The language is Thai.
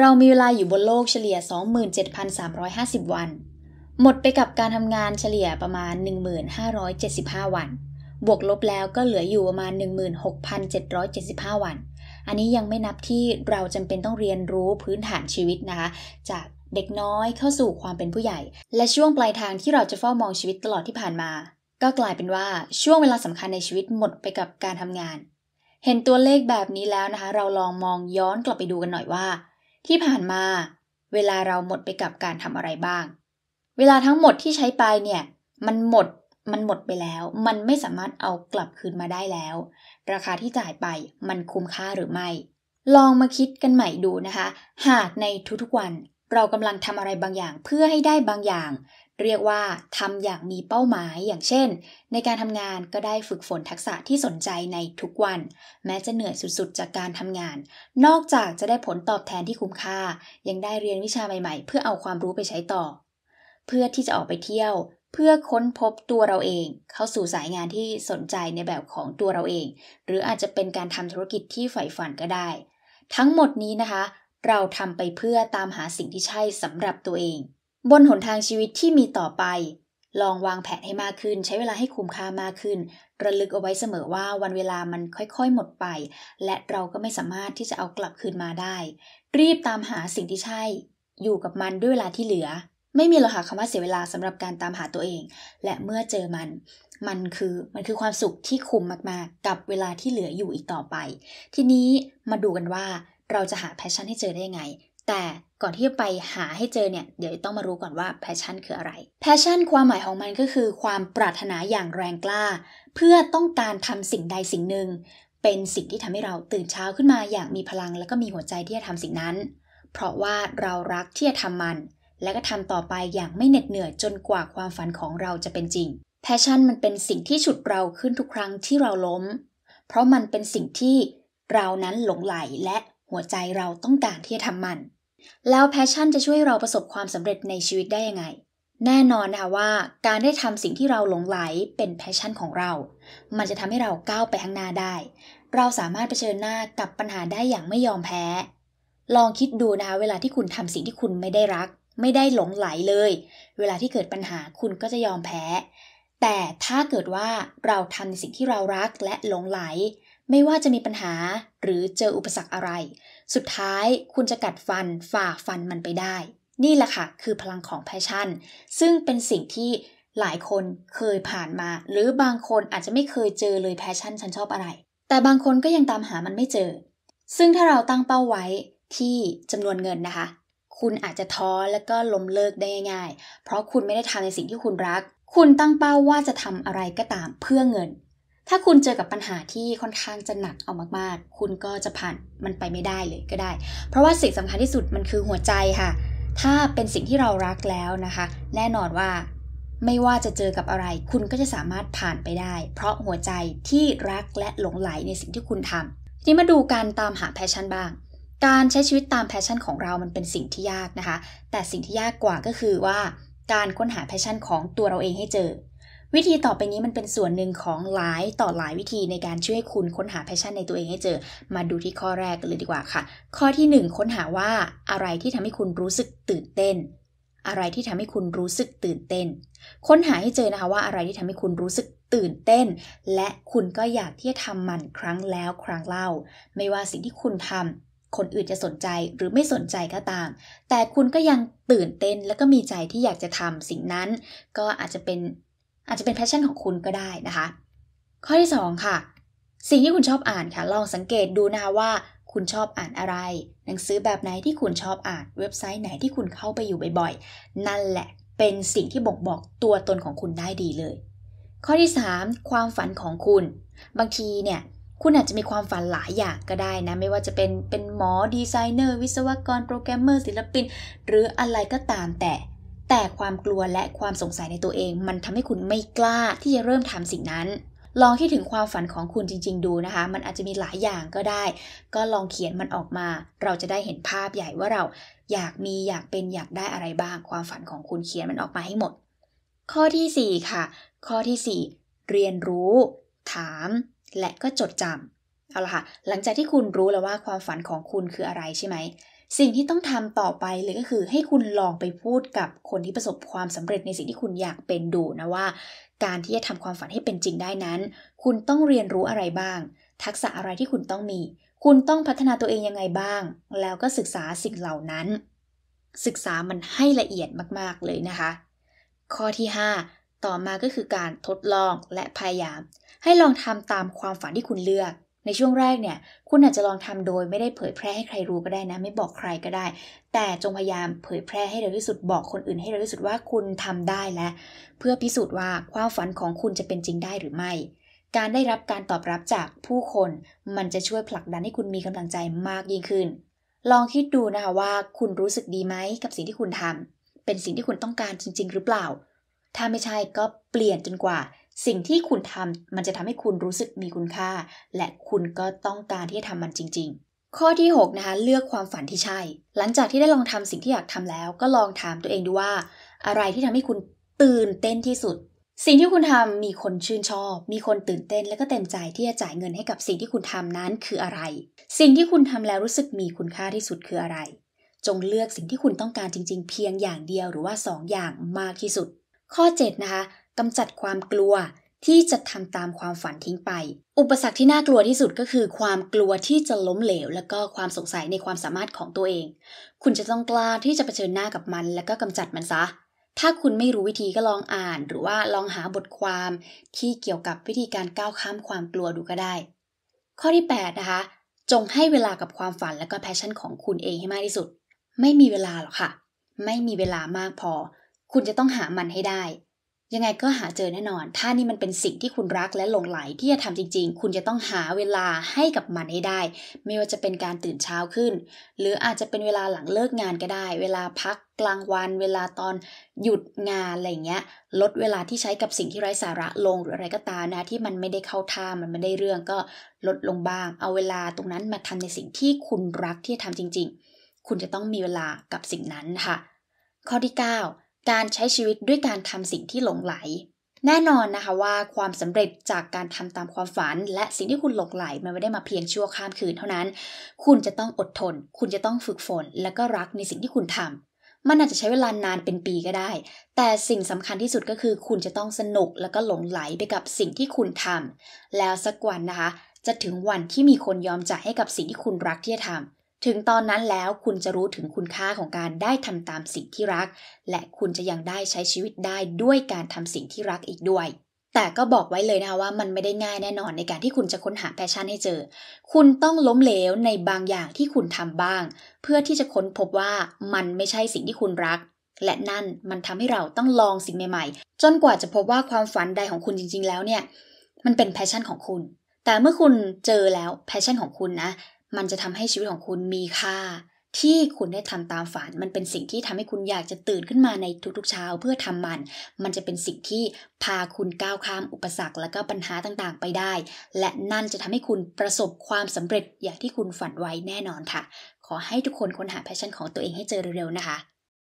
เรามีเวลาอยู่บนโลกเฉลี่ย 27,350 วัน หมดไปกับการทำงานเฉลี่ยประมาณ 1,575 วัน บวกลบแล้วก็เหลืออยู่ประมาณ 16,775 วัน อันนี้ยังไม่นับที่เราจำเป็นต้องเรียนรู้พื้นฐานชีวิตนะคะ จากเด็กน้อยเข้าสู่ความเป็นผู้ใหญ่ และช่วงปลายทางที่เราจะเฝ้ามองชีวิตตลอดที่ผ่านมา ก็กลายเป็นว่าช่วงเวลาสำคัญในชีวิตหมดไปกับการทำงาน เห็นตัวเลขแบบนี้แล้วนะคะ เราลองมองย้อนกลับไปดูกันหน่อยว่าที่ผ่านมา เวลาเราหมดไปกับการทำอะไรบ้าง เวลาทั้งหมดที่ใช้ไปเนี่ย มันหมดมันหมดไปแล้ว มันไม่สามารถเอากลับคืนมาได้แล้ว ราคาที่จ่ายไปมันคุ้มค่าหรือไม่ ลองมาคิดกันใหม่ดูนะคะ หากในทุกๆวัน เรากำลังทำอะไรบางอย่างเพื่อให้ได้บางอย่างเรียกว่าทำอย่างมีเป้าหมายอย่างเช่น ในการทำงานก็ได้ฝึกฝนทักษะที่สนใจในทุกวัน แม้จะเหนื่อยสุด ๆจากการทำงาน นอกจากจะได้ผลตอบแทนที่คุ้มค่า ยังได้เรียนวิชาใหม่ๆ เพื่อเอาความรู้ไปใช้ต่อ เพื่อที่จะออกไปเที่ยว เพื่อค้นพบตัวเราเอง เข้าสู่สายงานที่สนใจในแบบของตัวเราเอง หรืออาจจะเป็นการทำธุรกิจที่ใฝ่ฝันก็ได้ ทั้งหมดนี้นะคะ เราทำไปเพื่อตามหาสิ่งที่ใช่สำหรับตัวเองบนหนทางชีวิตที่มีต่อไป ลองวางแผนให้มากขึ้นใช้เวลาให้คุ้มค่ามากขึ้น ระลึกเอาไว้เสมอว่าวันเวลามันค่อยๆหมดไป และเราก็ไม่สามารถที่จะเอากลับคืนมาได้ รีบตามหาสิ่งที่ใช่ อยู่กับมันด้วยเวลาที่เหลือ ไม่มีหรอกค่ะคำว่าเสียเวลาสำหรับการตามหาตัวเองและเมื่อเจอมัน มันคือมันคือความสุขที่คุ้มมากๆ กับเวลาที่เหลืออยู่อีกต่อไป ทีนี้มาดูกันว่าเราจะหาแพชชั่นให้เจอได้ยังไงแต่ก่อนที่จะไปหาให้เจอเนี่ยเดี๋ยวต้องมารู้ก่อนว่าแพชชั่นคืออะไร แพชชั่นความหมายของมันก็คือ ความปรารถนาอย่างแรงกล้า เพื่อต้องการทำสิ่งใดสิ่งหนึ่ง เป็นสิ่งที่ทำให้เราตื่นเช้าขึ้นมาอย่างมีพลัง และก็มีหัวใจที่จะทำสิ่งนั้น เพราะว่าเรารักที่จะทำมัน และก็ทำต่อไปอย่างไม่เหน็ดเหนื่อยจนกว่าความฝันของเราจะเป็นจริง แพชชั่นมันเป็นสิ่งที่ฉุดเราขึ้นทุกครั้งที่เราล้ม เพราะมันเป็นสิ่งที่เรานั้นหลงไหลและหัวใจเราต้องการที่จะทำมันแล้วแพชชั่นจะช่วยเราประสบความสำเร็จในชีวิตได้ยังไง แน่นอนนะคะว่า การได้ทำสิ่งที่เราหลงไหลเป็นแพชชั่นของเรา มันจะทำให้เราก้าวไปข้างหน้าได้ เราสามารถเผชิญหน้ากับปัญหาได้อย่างไม่ยอมแพ้ ลองคิดดูนะคะเวลาที่คุณทำสิ่งที่คุณไม่ได้รัก ไม่ได้หลงไหลเลย เวลาที่เกิดปัญหาคุณก็จะยอมแพ้แต่ถ้าเกิดว่าเราทำในสิ่งที่เรารักและหลงไหล ไม่ว่าจะมีปัญหาหรือเจออุปสรรคอะไร สุดท้ายคุณจะกัดฟันฝ่าฟันมันไปได้ นี่แหละค่ะ คือพลังของแพชชั่น ซึ่งเป็นสิ่งที่หลายคนเคยผ่านมา หรือบางคนอาจจะไม่เคยเจอเลยแพชชั่นฉันชอบอะไร แต่บางคนก็ยังตามหามันไม่เจอ ซึ่งถ้าเราตั้งเป้าไว้ที่จำนวนเงินนะคะ คุณอาจจะท้อและก็ล้มเลิกได้ง่ายเพราะคุณไม่ได้ทำในสิ่งที่คุณรักคุณตั้งเป้าว่าจะทำอะไรก็ตามเพื่อเงิน ถ้าคุณเจอกับปัญหาที่ค่อนข้างจะหนักเอามากๆ คุณก็จะผ่านมันไปไม่ได้เลยก็ได้ เพราะว่าสิ่งสำคัญที่สุดมันคือหัวใจค่ะ ถ้าเป็นสิ่งที่เรารักแล้วนะคะ แน่นอนว่า ไม่ว่าจะเจอกับอะไรคุณก็จะสามารถผ่านไปได้ เพราะหัวใจที่รักและหลงไหลในสิ่งที่คุณทำทีนี้มาดูการตามหาแพชชั่นบ้าง การใช้ชีวิตตามแพชชั่นของเรามันเป็นสิ่งที่ยากนะคะ แต่สิ่งที่ยากกว่าก็คือว่าการค้นหาแพชชั่นของตัวเราเองให้เจอ วิธีต่อไปนี้มันเป็นส่วนหนึ่งของหลายต่อหลายวิธีในการช่วย คุณค้นหาแพชชั่นในตัวเองให้เจอ มาดูที่ข้อแรกกันเลยดีกว่าค่ะ ข้อที่ 1 ค้นหาว่าอะไรที่ทำให้คุณรู้สึกตื่นเต้น อะไรที่ทำให้คุณรู้สึกตื่นเต้น ค้นหาให้เจอนะคะว่าอะไรที่ทำให้คุณรู้สึกตื่นเต้น และคุณก็อยากที่จะทำมันครั้งแล้วครั้งเล่า ไม่ว่าสิ่งที่คุณทำคนอื่นจะสนใจหรือไม่สนใจก็ตาม แต่คุณก็ยังตื่นเต้นแล้วก็มีใจที่อยากจะทำสิ่งนั้น ก็อาจจะเป็นอาจจะเป็นแพชชั่นของคุณก็ได้นะคะ ข้อที่ 2 ค่ะ สิ่งที่คุณชอบอ่านค่ะ ลองสังเกตดูนะคะว่าคุณชอบอ่านอะไร หนังสือแบบไหนที่คุณชอบอ่าน เว็บไซต์ไหนที่คุณเข้าไปอยู่บ่อยๆ นั่นแหละเป็นสิ่งที่บ่งบอกตัวตนของคุณได้ดีเลย ข้อที่3ความฝันของคุณ บางทีเนี่ยคุณอาจจะมีความฝันหลายอย่างก็ได้นะไม่ว่าจะเป็นเป็นหมอดีไซเนอร์วิศวกรโปรแกรมเมอร์ศิลปิน หรืออะไรก็ตาม แต่ แต่ความกลัวและความสงสัยในตัวเอง มันทำให้คุณไม่กล้าที่จะเริ่มทำสิ่งนั้น ลองคิดถึงความฝันของคุณจริง ๆดูนะคะ มันอาจจะมีหลายอย่างก็ได้ ก็ลองเขียนมันออกมา เราจะได้เห็นภาพใหญ่ว่าเราอยากมีอยากเป็นอยากได้อะไรบ้าง ความฝันของคุณเขียนมันออกมาให้หมด ข้อที่ 4 ค่ะ ข้อที่ 4 เรียนรู้ ถามและก็จดจำเอาละค่ะ หลังจากที่คุณรู้แล้วว่าความฝันของคุณคืออะไรใช่ไหม สิ่งที่ต้องทำต่อไปเลยก็คือให้คุณลองไปพูดกับคนที่ประสบความสำเร็จในสิ่งที่คุณอยากเป็นดูนะว่า การที่จะทำความฝันให้เป็นจริงได้นั้น คุณต้องเรียนรู้อะไรบ้าง ทักษะอะไรที่คุณต้องมี คุณต้องพัฒนาตัวเองยังไงบ้าง แล้วก็ศึกษาสิ่งเหล่านั้น ศึกษามันให้ละเอียดมากๆเลยนะคะ ข้อที่5ต่อมาก็คือการทดลองและพยายาม ให้ลองทำตามความฝันที่คุณเลือก ในช่วงแรกเนี่ยคุณอาจจะลองทำโดย ไม่ได้เผยแพร่ให้ใครรู้ก็ได้นะ ไม่บอกใครก็ได้ แต่จงพยายามเผยแพร่ให้เร็วที่สุดบอกคนอื่น ให้เร็วที่สุดว่าคุณทำได้และ เพื่อพิสูจน์ว่าความฝันของคุณจะเป็นจริงได้หรือไม่ การได้รับการตอบรับจากผู้คน มันจะช่วยผลักดันให้คุณมีกำลังใจมากยิ่งขึ้น ลองคิดดูนะคะว่าคุณรู้สึกดีไหมกับสิ่งที่คุณทำ เป็นสิ่งที่คุณต้องการจริง ๆ หรือเปล่าถ้าไม่ใช่ก็เปลี่ยนจนกว่า สิ่งที่คุณทำมันจะทำให้คุณรู้สึกมีคุณค่า และคุณก็ต้องการที่จะทำมันจริง ๆ ข้อที่6นะคะเลือกความฝันที่ใช่ หลังจากที่ได้ลองทำสิ่งที่อยากทำแล้ว ก็ลองถามตัวเองดูว่า อะไรที่ทำให้คุณตื่นเต้นที่สุด สิ่งที่คุณทำมีคนชื่นชอบ มีคนตื่นเต้น และก็เต็มใจที่จะจ่ายเงินให้กับสิ่งที่คุณทำนั้นคืออะไร สิ่งที่คุณทำแล้วรู้สึกมีคุณค่าที่สุดคืออะไร จงเลือกสิ่งที่คุณต้องการจริง ๆ เพียงอย่างเดียวหรือว่า2ออย่างมากที่สุดข้อ7นะคะกำจัดความกลัวที่จะทำตามความฝันทิ้งไป อุปสรรคที่น่ากลัวที่สุดก็คือ ความกลัวที่จะล้มเหลว และก็ความสงสัยในความสามารถของตัวเอง คุณจะต้องกล้าที่จะเผชิญหน้ากับมัน และก็กำจัดมันซะ ถ้าคุณไม่รู้วิธีก็ลองอ่านหรือว่าลองหาบทความที่เกี่ยวกับวิธีการก้าวข้ามความกลัวดูก็ได้ ข้อที่8นะคะจงให้เวลากับความฝันและก็แพชชั่นของคุณเองให้มากที่สุด ไม่มีเวลาหรอกค่ะ ไม่มีเวลามากพอคุณจะต้องหามันให้ได้ ยังไงก็หาเจอแน่นอน ถ้านี่มันเป็นสิ่งที่คุณรักและหลงไหลที่จะทำจริง ๆ คุณจะต้องหาเวลาให้กับมันให้ได้ ไม่ว่าจะเป็นการตื่นเช้าขึ้น หรืออาจจะเป็นเวลาหลังเลิกงานก็ได้ เวลาพักกลางวัน เวลาตอนหยุดงานอะไรเงี้ย ลดเวลาที่ใช้กับสิ่งที่ไร้สาระลงหรืออะไรก็ตามนะ ที่มันไม่ได้เข้าท่ามันไม่ได้เรื่อง ก็ลดลงบ้าง เอาเวลาตรงนั้นมาทำในสิ่งที่คุณรักที่จะทำจริง ๆ คุณจะต้องมีเวลากับสิ่งนั้นค่ะ ข้อที่ 9การใช้ชีวิตด้วยการทำสิ่งที่หลงไหล แน่นอนนะคะว่าความสำเร็จจากการทำตามความฝัน และสิ่งที่คุณหลงไหลมันไม่ได้มาเพียงชั่วข้ามคืน เท่านั้น คุณจะต้องอดทน คุณจะต้องฝึกฝน และก็รักในสิ่งที่คุณทำมันอาจจะใช้เวลานานเป็นปีก็ได้ แต่สิ่งสำคัญที่สุดก็คือคุณจะต้องสนุกแล้วก็หลงไหลไปกับสิ่งที่คุณทำแล้วสักวันนะคะจะถึงวันที่มีคนยอมจ่ายให้กับสิ่งที่คุณรักที่จะทถึงตอนนั้นแล้วคุณจะรู้ถึงคุณค่าของการได้ทำตามสิ่งที่รัก และคุณจะยังได้ใช้ชีวิตได้ด้วยการทำสิ่งที่รักอีกด้วย แต่ก็บอกไว้เลยนะคะว่ามันไม่ได้ง่ายแน่นอนในการที่คุณจะค้นหาแพชชั่นให้เจอ คุณต้องล้มเหลวในบางอย่างที่คุณทำบ้าง เพื่อที่จะค้นพบว่ามันไม่ใช่สิ่งที่คุณรัก และนั่นมันทำให้เราต้องลองสิ่งใหม่ ๆ จนกว่าจะพบว่าความฝันใดของคุณจริงๆแล้วเนี่ย มันเป็นแพชชั่นของคุณ แต่เมื่อคุณเจอแล้วแพชชั่นของคุณนะมันจะทำให้ชีวิตของคุณมีค่า ที่คุณได้ทำตามฝัน มันเป็นสิ่งที่ทำให้คุณอยากจะตื่นขึ้นมาในทุกๆเช้าเพื่อทำมัน มันจะเป็นสิ่งที่พาคุณก้าวข้ามอุปสรรคและก็ปัญหาต่างๆไปได้ และนั่นจะทำให้คุณประสบความสำเร็จ อย่างที่คุณฝันไว้แน่นอนค่ะ ขอให้ทุกคนค้นหาแพชชั่นของตัวเองให้เจอเร็วๆนะคะ